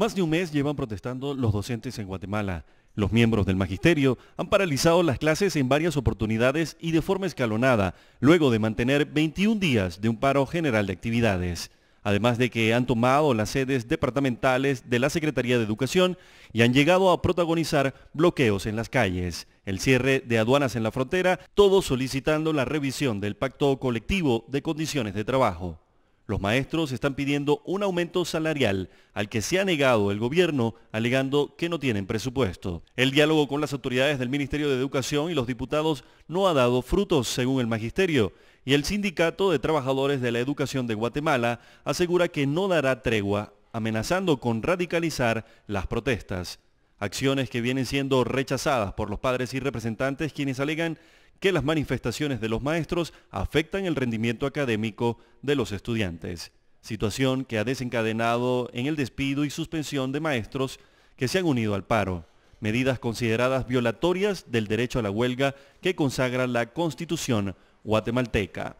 Más de un mes llevan protestando los docentes en Guatemala. Los miembros del magisterio han paralizado las clases en varias oportunidades y de forma escalonada, luego de mantener 21 días de un paro general de actividades. Además de que han tomado las sedes departamentales de la Secretaría de Educación y han llegado a protagonizar bloqueos en las calles, el cierre de aduanas en la frontera, todo solicitando la revisión del pacto colectivo de condiciones de trabajo. Los maestros están pidiendo un aumento salarial al que se ha negado el gobierno alegando que no tienen presupuesto. El diálogo con las autoridades del Ministerio de Educación y los diputados no ha dado frutos, según el magisterio, y el Sindicato de Trabajadores de la Educación de Guatemala asegura que no dará tregua, amenazando con radicalizar las protestas acciones que vienen siendo rechazadas por los padres y representantes quienes alegan que las manifestaciones de los maestros afectan el rendimiento académico de los estudiantes, situación que ha desencadenado en el despido y suspensión de maestros que se han unido al paro, medidas consideradas violatorias del derecho a la huelga que consagra la Constitución guatemalteca.